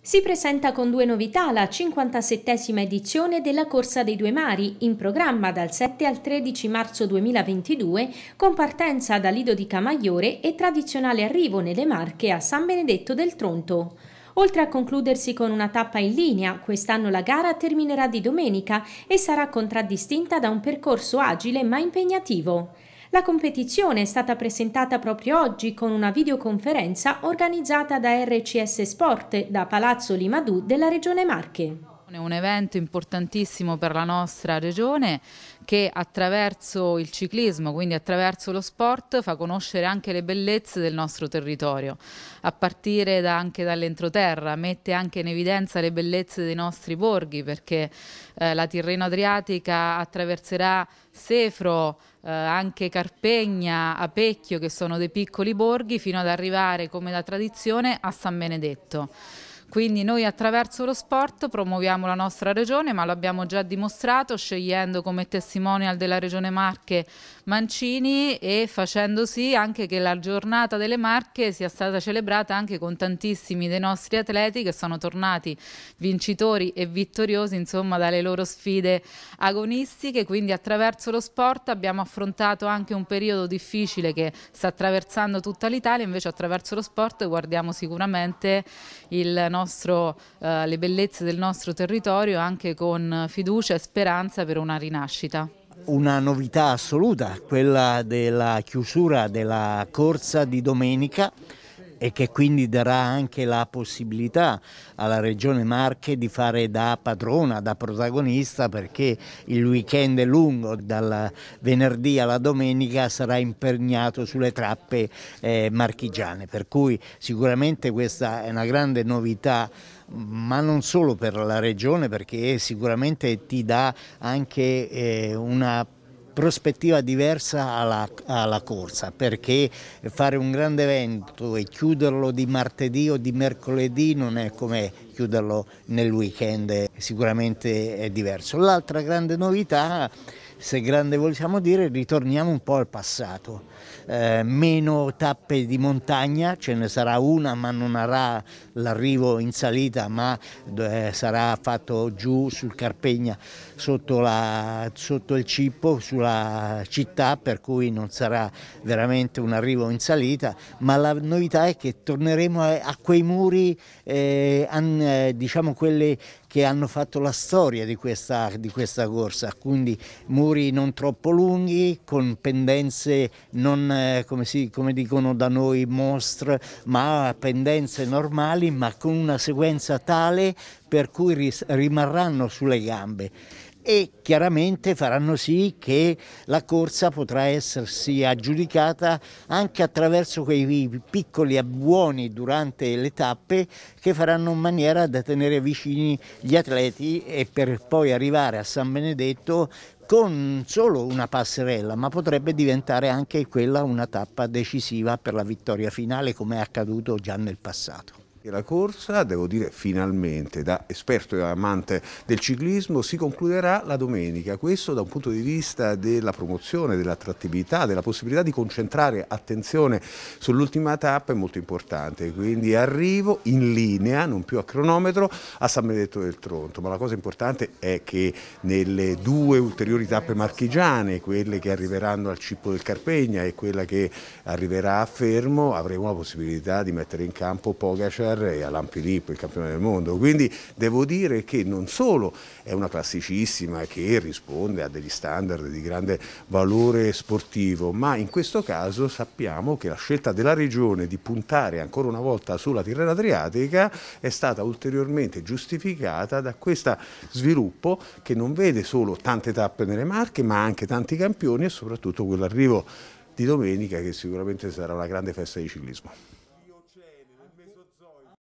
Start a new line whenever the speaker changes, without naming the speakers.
Si presenta con due novità la 57esima edizione della Corsa dei Due Mari, in programma dal 7 al 13 marzo 2022, con partenza da Lido di Camaiore e tradizionale arrivo nelle Marche a San Benedetto del Tronto. Oltre a concludersi con una tappa in linea, quest'anno la gara terminerà di domenica e sarà contraddistinta da un percorso agile ma impegnativo. La competizione è stata presentata proprio oggi con una videoconferenza organizzata da RCS Sport da Palazzo Limadù della Regione Marche un evento importantissimo per la nostra
regione che attraverso il ciclismo, quindi attraverso lo sport, fa conoscere anche le bellezze del nostro territorio, a partire da, anche dall'entroterra, mette anche in evidenza le bellezze dei nostri borghi, perché eh, la Tirreno Adriatica attraverserà Sefro, eh, anche Carpegna, Apecchio, che sono dei piccoli borghi, fino ad arrivare, come da tradizione, a San Benedetto. Quindi noi attraverso lo sport promuoviamo la nostra regione, ma l'abbiamo già dimostrato scegliendo come testimonial della regione Marche Mancini e facendo sì anche che la giornata delle Marche sia stata celebrata anche con tantissimi dei nostri atleti che sono tornati vincitori e vittoriosi insomma dalle loro sfide agonistiche, quindi attraverso lo sport abbiamo affrontato anche un periodo difficile che sta attraversando tutta l'Italia, invece attraverso lo sport guardiamo sicuramente il nostro nostro, eh, le bellezze del nostro territorio anche con fiducia e speranza per una rinascita
una novità assoluta, quella della chiusura della corsa di domenica e che quindi darà anche la possibilità alla Regione Marche di fare da padrona, da protagonista perché il weekend lungo dal venerdì alla domenica sarà impegnato sulle trappe eh, marchigiane per cui sicuramente questa è una grande novità ma non solo per la regione perché sicuramente ti dà anche eh, una prospettiva diversa alla, alla, corsa perché fare un grande evento e chiuderlo di martedì o di mercoledì non è come chiuderlo nel weekend, sicuramente è diverso. L'altra grande novità se grande vogliamo dire, ritorniamo un po' al passato. Eh, meno tappe di montagna, ce ne sarà una ma non avrà l'arrivo in salita ma eh, sarà fatto giù sul Carpegna sotto, la, sotto il Cippo, sulla città per cui non sarà veramente un arrivo in salita ma la novità è che torneremo a, a quei muri, eh, an, eh, diciamo quelle che hanno fatto la storia di questa, di questa corsa, quindi muri non troppo lunghi, con pendenze non, eh, come, si, come, dicono da noi, mostre, ma pendenze normali, ma con una sequenza tale per cui ris- rimarranno sulle gambe e chiaramente faranno sì che la corsa potrà essersi aggiudicata anche attraverso quei piccoli abbuoni durante le tappe che faranno in maniera da tenere vicini gli atleti e per poi arrivare a San Benedetto con solo una passerella, ma potrebbe diventare anche quella una tappa decisiva per la vittoria finale come è accaduto già nel passato.
Che la corsa, devo dire finalmente, da esperto e amante del ciclismo, si concluderà la domenica. Questo da un punto di vista della promozione, dell'attrattività, della possibilità di concentrare attenzione sull'ultima tappa è molto importante. Quindi arrivo in linea, non più a cronometro, a San Benedetto del Tronto. Ma la cosa importante è che nelle due ulteriori tappe marchigiane, quelle che arriveranno al Cippo del Carpegna e quella che arriverà a Fermo, avremo la possibilità di mettere in campo Pogacar Aguilar e Alain Filippo, il campione del mondo. Quindi devo dire che non solo è una classicissima che risponde a degli standard di grande valore sportivo, ma in questo caso sappiamo che la scelta della regione di puntare ancora una volta sulla Tirrena Adriatica è stata ulteriormente giustificata da questo sviluppo che non vede solo tante tappe nelle Marche, ma anche tanti campioni e soprattutto quell'arrivo di domenica che sicuramente sarà una grande festa di ciclismo.